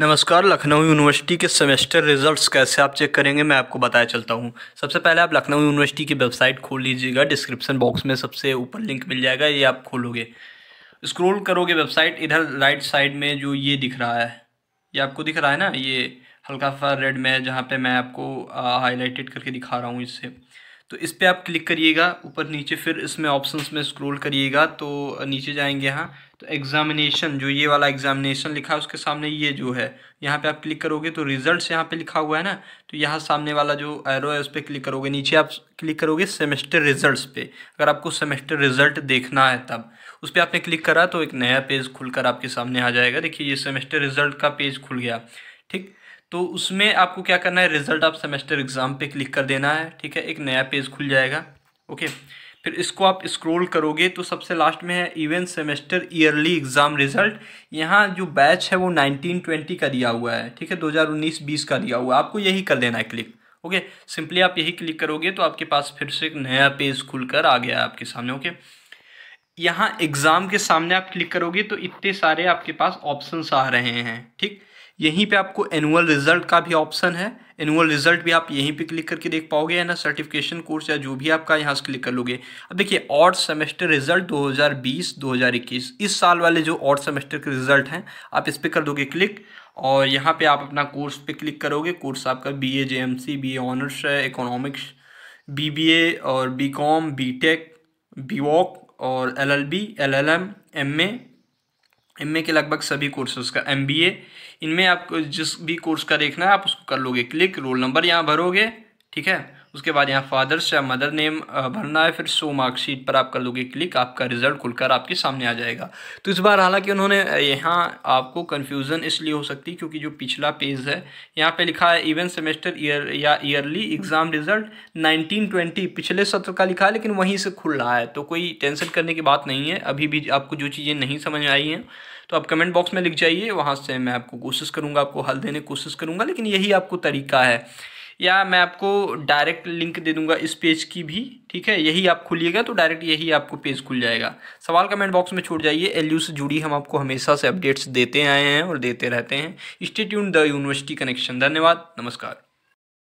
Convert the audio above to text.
नमस्कार लखनऊ यूनिवर्सिटी के semester results कैसे आप चेक करेंगे मैं आपको बताया चलता हूँ सबसे पहले आप लखनऊ यूनिवर्सिटी की वेबसाइट खोल लीजिएगा डिस्क्रिप्शन बॉक्स में सबसे ऊपर लिंक मिल जाएगा ये आप खोलोगे स्क्रॉल करोगे वेबसाइट इधर राइट साइड में जो ये दिख रहा है ये आपको दिख रहा है ना ये हल्का सा रेड में जहाँ पर मैं आपको हाईलाइटेड करके दिखा रहा हूँ इससे तो इस पर आप क्लिक करिएगा ऊपर नीचे फिर इसमें ऑप्शंस में स्क्रॉल करिएगा तो नीचे जाएंगे यहाँ तो एग्जामिनेशन जो ये वाला एग्जामिनेशन लिखा है उसके सामने ये जो है यहाँ पे आप क्लिक करोगे तो रिजल्ट्स यहाँ पे लिखा हुआ है ना तो यहाँ सामने वाला जो एरो है उस पर क्लिक करोगे नीचे आप क्लिक करोगे सेमेस्टर रिजल्ट पे अगर आपको सेमेस्टर रिजल्ट देखना है तब उस पर आपने क्लिक करा तो एक नया पेज खुलकर आपके सामने आ जाएगा देखिए ये सेमेस्टर रिजल्ट का पेज खुल गया ठीक तो उसमें आपको क्या करना है रिजल्ट आप सेमेस्टर एग्ज़ाम पे क्लिक कर देना है ठीक है एक नया पेज खुल जाएगा ओके फिर इसको आप स्क्रॉल करोगे तो सबसे लास्ट में है even semester yearly exam result यहाँ जो बैच है वो नाइनटीन ट्वेंटी का दिया हुआ है ठीक है दो हज़ार उन्नीस बीस का दिया हुआ है आपको यही कर देना है क्लिक ओके सिंपली आप यही क्लिक करोगे तो आपके पास फिर से एक नया पेज खुल कर आ गया है आपके सामने ओके यहाँ एग्ज़ाम के सामने आप क्लिक करोगे तो इतने सारे आपके पास ऑप्शन आ रहे हैं ठीक यहीं पे आपको एनुअल रिजल्ट का भी ऑप्शन है एनुअल रिजल्ट भी आप यहीं पे क्लिक करके देख पाओगे या ना सर्टिफिकेशन कोर्स या जो भी आपका यहाँ से क्लिक कर लोगे अब देखिए और सेमेस्टर रिजल्ट 2020 2021 इस साल वाले जो और सेमेस्टर के रिजल्ट हैं आप इस पर कर दोगे क्लिक और यहाँ पे आप अपना कोर्स पे क्लिक करोगे कोर्स आपका B A J M C B A honours है इकोनॉमिक्स बी बी ए और B com B tech B voc और L L B L L M M A M के लगभग सभी कोर्सेज का एम इनमें आप जिस भी कोर्स का देखना है आप उसको कर लोगे क्लिक रोल नंबर यहाँ भरोगे ठीक है उसके बाद यहाँ फादर्स या मदर नेम भरना है फिर सो मार्कशीट पर आप कर लोगे क्लिक आपका रिजल्ट खुलकर आपके सामने आ जाएगा तो इस बार हालांकि उन्होंने यहाँ आपको कन्फ्यूज़न इसलिए हो सकती क्योंकि जो पिछला पेज है यहाँ पे लिखा है इवन सेमेस्टर ईयर या ईयरली एग्ज़ाम रिजल्ट नाइनटीन पिछले सत्र का लिखा है लेकिन वहीं से खुल रहा है तो कोई टेंशन करने की बात नहीं है अभी भी आपको जो चीज़ें नहीं समझ आई हैं तो आप कमेंट बॉक्स में लिख जाइए वहाँ से मैं आपको कोशिश करूँगा आपको हल देने की कोशिश करूँगा लेकिन यही आपको तरीका है या मैं आपको डायरेक्ट लिंक दे दूंगा इस पेज की भी ठीक है यही आप खुलिएगा तो डायरेक्ट यही आपको पेज खुल जाएगा सवाल कमेंट बॉक्स में छोड़ जाइए एल से जुड़ी हम आपको हमेशा से अपडेट्स देते आए हैं और देते रहते हैं स्टेट्यून द यूनिवर्सिटी कनेक्शन धन्यवाद नमस्कार